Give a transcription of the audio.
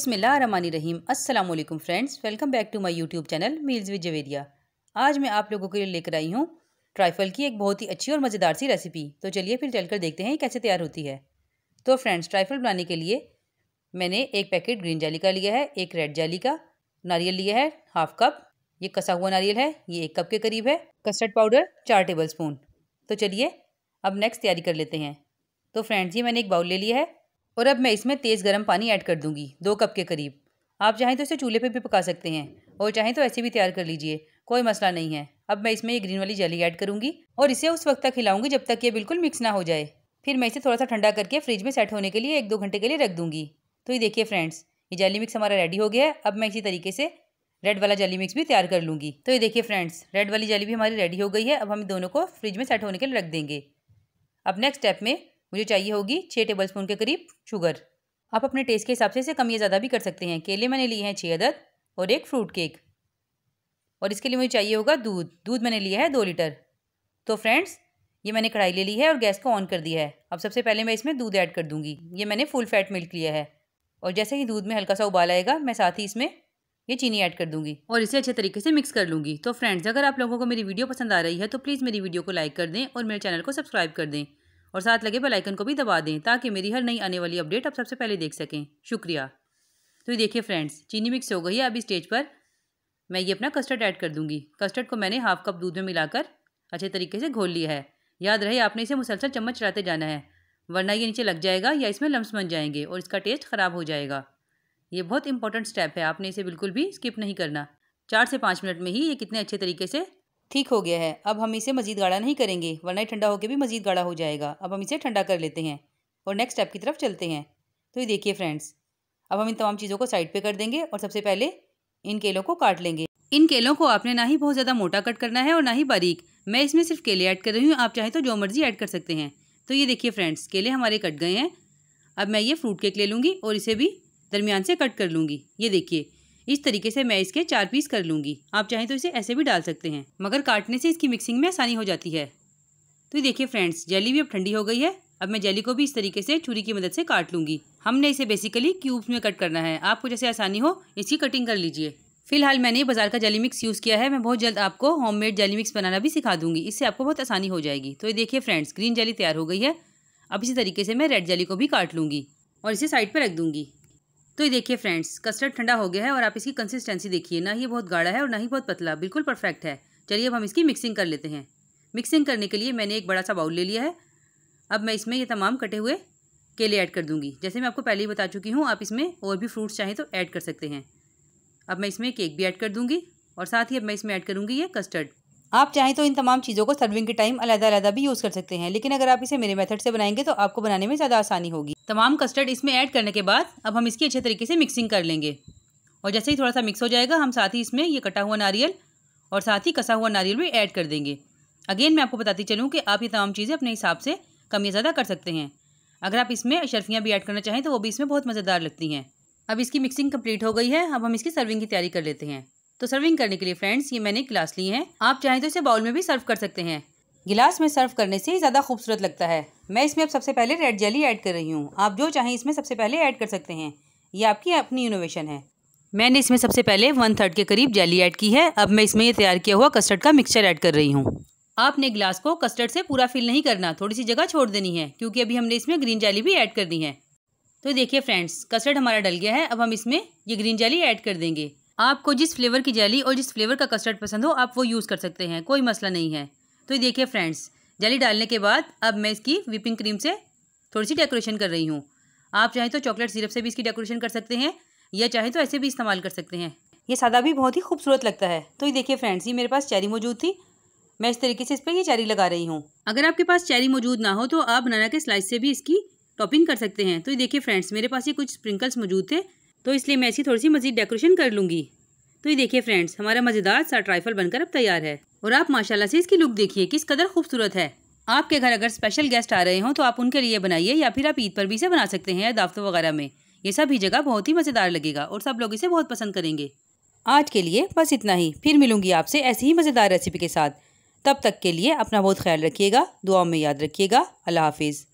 अस्सलाम वालेकुम friends welcome back to my YouTube channel meals with Javeria आज मैं आप लोगों के लिए लेकर आई हूँ ट्राइफल की एक बहुत ही अच्छी और मज़ेदार सी रेसिपी तो चलिए फिर चल कर देखते हैं कैसे तैयार होती है तो फ्रेंड्स ट्राइफल बनाने के लिए मैंने एक पैकेट ग्रीन जाली का लिया है एक रेड जाली का नारियल लिया है हाफ कप ये कसा हुआ नारियल है ये एक कप के करीब है कस्टर्ड पाउडर चार टेबल स्पून तो चलिए अब नेक्स्ट तैयारी कर लेते हैं तो फ्रेंड्स ये मैंने एक बाउल ले लिया है और अब मैं इसमें तेज़ गर्म पानी ऐड कर दूँगी दो कप के करीब आप चाहें तो इसे चूल्हे पर भी पका सकते हैं और चाहें तो ऐसे भी तैयार कर लीजिए कोई मसला नहीं है अब मैं इसमें ये ग्रीन वाली जेली ऐड करूँगी और इसे उस वक्त तक खिलाऊंगी जब तक ये बिल्कुल मिक्स ना हो जाए फिर मैं इसे थोड़ा सा ठंडा करके फ्रिज में सेट होने के लिए एक दो घंटे के लिए रख दूँगी तो ये देखिए फ्रेंड्स ये जेली मिक्स हमारा रेडी हो गया है अब मैं इसी तरीके से रेड वाला जेली मिक्स भी तैयार कर लूँगी तो ये देखिए फ्रेंड्स रेड वाली जेली भी हमारी रेडी हो गई है अब हम दोनों को फ्रिज में सेट होने के लिए रख देंगे अब नेक्स्ट स्टेप में मुझे चाहिए होगी छः टेबल स्पून के करीब शुगर आप अपने टेस्ट के हिसाब से इसे कम या ज़्यादा भी कर सकते हैं केले मैंने लिए हैं छः अदद और एक फ्रूट केक और इसके लिए मुझे चाहिए होगा दूध दूध मैंने लिया है दो लीटर तो फ्रेंड्स ये मैंने कढ़ाई ले ली है और गैस को ऑन कर दिया है अब सबसे पहले मैं इसमें दूध ऐड कर दूंगी ये मैंने फुल फैट मिल्क लिया है और जैसे ही दूध में हल्का सा उबाल आएगा मैं साथ ही इसमें ये चीनी ऐड कर दूंगी और इसे अच्छे तरीके से मिक्स कर लूँगी तो फ्रेंड्स अगर आप लोगों को मेरी वीडियो पसंद आ रही है तो प्लीज़ मेरी वीडियो को लाइक कर दें और मेरे चैनल को सब्सक्राइब कर दें और साथ लगे बेल आइकन को भी दबा दें ताकि मेरी हर नई आने वाली अपडेट आप सबसे पहले देख सकें शुक्रिया तो ये देखिए फ्रेंड्स चीनी मिक्स हो गई है अभी स्टेज पर मैं ये अपना कस्टर्ड ऐड कर दूंगी कस्टर्ड को मैंने हाफ कप दूध में मिलाकर अच्छे तरीके से घोल लिया है याद रहे आपने इसे मुसलसल चम्मच चलाते जाना है वरना ये नीचे लग जाएगा या इसमें लम्स बन जाएंगे और इसका टेस्ट ख़राब हो जाएगा ये बहुत इंपॉर्टेंट स्टेप है आपने इसे बिल्कुल भी स्किप नहीं करना चार से पाँच मिनट में ही ये कितने अच्छे तरीके से ठीक हो गया है अब हम इसे मज़ीद गाढ़ा नहीं करेंगे वरना ठंडा होकर भी मज़ीद गाढ़ा हो जाएगा अब हम इसे ठंडा कर लेते हैं और नेक्स्ट स्टेप की तरफ चलते हैं तो ये देखिए फ्रेंड्स अब हम इन तमाम चीज़ों को साइड पे कर देंगे और सबसे पहले इन केलों को काट लेंगे इन केलों को आपने ना ही बहुत ज़्यादा मोटा कट करना है और ना ही बारीक मैं इसमें सिर्फ केले ऐड कर रही हूँ आप चाहें तो जो मर्ज़ी ऐड कर सकते हैं तो ये देखिए फ्रेंड्स केले हमारे कट गए हैं अब मैं ये फ्रूट केक ले लूँगी और इसे भी दरमियान से कट कर लूँगी ये देखिए इस तरीके से मैं इसके चार पीस कर लूँगी आप चाहें तो इसे ऐसे भी डाल सकते हैं मगर काटने से इसकी मिक्सिंग में आसानी हो जाती है तो ये देखिए फ्रेंड्स जेली भी अब ठंडी हो गई है अब मैं जेली को भी इस तरीके से छुरी की मदद से काट लूँगी हमने इसे बेसिकली क्यूब्स में कट करना है आपको जैसे आसानी हो इसकी कटिंग कर लीजिए फिलहाल मैंने बाजार का जेली मिक्स यूज़ किया है मैं बहुत जल्द आपको होममेड जेली मिक्स बनाना भी सिखा दूंगी इससे आपको बहुत आसानी हो जाएगी तो ये देखिए फ्रेंड्स ग्रीन जेली तैयार हो गई है अब इसी तरीके से मैं रेड जेली को भी काट लूँगी और इसे साइड पर रख दूँगी तो ये देखिए फ्रेंड्स कस्टर्ड ठंडा हो गया है और आप इसकी कंसिस्टेंसी देखिए ना ही बहुत गाढ़ा है और ना ही बहुत पतला बिल्कुल परफेक्ट है चलिए अब हम इसकी मिक्सिंग कर लेते हैं मिक्सिंग करने के लिए मैंने एक बड़ा सा बाउल ले लिया है अब मैं इसमें ये तमाम कटे हुए केले ऐड कर दूंगी जैसे मैं आपको पहले ही बता चुकी हूँ आप इसमें और भी फ्रूट्स चाहें तो ऐड कर सकते हैं अब मैं इसमें केक भी ऐड कर दूंगी और साथ ही अब मैं इसमें ऐड करूँगी ये कस्टर्ड आप चाहें तो इन तमाम चीज़ों को सर्विंग के टाइम अलग अलग भी यूज़ कर सकते हैं लेकिन अगर आप इसे मेरे मेथड से बनाएंगे तो आपको बनाने में ज़्यादा आसानी होगी तमाम कस्टर्ड इसमें ऐड करने के बाद अब हम इसकी अच्छे तरीके से मिक्सिंग कर लेंगे और जैसे ही थोड़ा सा मिक्स हो जाएगा हम साथ ही इसमें ये कटा हुआ नारियल और साथ ही कसा हुआ नारियल भी ऐड कर देंगे अगेन मैं आपको बताती चलूँ कि आप ये तमाम चीज़ें अपने हिसाब से कम या ज़्यादा कर सकते हैं अगर आप इसमें शर्फियाँ भी ऐड करना चाहें तो वो भी इसमें बहुत मज़ेदार लगती हैं अब इसकी मिक्सिंग कम्प्लीट हो गई है अब हम इसकी सर्विंग की तैयारी कर लेते हैं तो सर्विंग करने के लिए फ्रेंड्स ये मैंने गिलास लिए हैं आप चाहें तो इसे बाउल में भी सर्व कर सकते हैं गिलास में सर्व करने से ही ज़्यादा खूबसूरत लगता है मैं इसमें अब सबसे पहले रेड जेली ऐड कर रही हूँ आप जो चाहें इसमें सबसे पहले ऐड कर सकते हैं ये आपकी अपनी इनोवेशन है मैंने इसमें सबसे पहले वन थर्ड के करीब जेली ऐड की है अब मैं इसमें ये तैयार किया हुआ कस्टर्ड का मिक्सचर ऐड कर रही हूँ आपने गिलास को कस्टर्ड से पूरा फिल नहीं करना थोड़ी सी जगह छोड़ देनी है क्योंकि अभी हमने इसमें ग्रीन जेली भी ऐड कर दी है तो देखिए फ्रेंड्स कस्टर्ड हमारा डल गया है अब हम इसमें ये ग्रीन जेली ऐड कर देंगे आपको जिस फ्लेवर की जेली और जिस फ्लेवर का कस्टर्ड पसंद हो आप वो यूज़ कर सकते हैं कोई मसला नहीं है तो ये देखिए फ्रेंड्स जेली डालने के बाद अब मैं इसकी विपिंग क्रीम से थोड़ी सी डेकोरेशन कर रही हूँ आप चाहें तो चॉकलेट सिरप से भी इसकी डेकोरेशन कर सकते हैं या चाहे तो ऐसे भी इस्तेमाल कर सकते हैं ये सादा भी बहुत ही खूबसूरत लगता है तो ये देखिए फ्रेंड्स ये मेरे पास चेरी मौजूद थी मैं इस तरीके से इस पर ये चेरी लगा रही हूँ अगर आपके पास चेरी मौजूद ना हो तो आप बनाना के स्लाइस से भी इसकी टॉपिंग कर सकते हैं तो ये देखिए फ्रेंड्स मेरे पास ये कुछ स्प्रिंकल्स मौजूद थे तो इसलिए मैं इसकी थोड़ी सी मज़ीद डेकोरेशन कर लूँगी तो ये देखिए फ्रेंड्स हमारा मज़ेदार सा ट्राइफल बनकर अब तैयार है और आप माशाला से इसकी लुक देखिए किस कदर खूबसूरत है आपके घर अगर स्पेशल गेस्ट आ रहे हों तो आप उनके लिए बनाइए या फिर आप ईद पर भी इसे बना सकते हैं दावतों वगैरह में ये सब ही जगह बहुत ही मज़ेदार लगेगा और सब लोग इसे बहुत पसंद करेंगे आज के लिए बस इतना ही फिर मिलूंगी आपसे ऐसी ही मज़ेदार रेसिपी के साथ तब तक के लिए अपना बहुत ख्याल रखिएगा दुआ में याद रखिएगा अल्लाह हाफिज़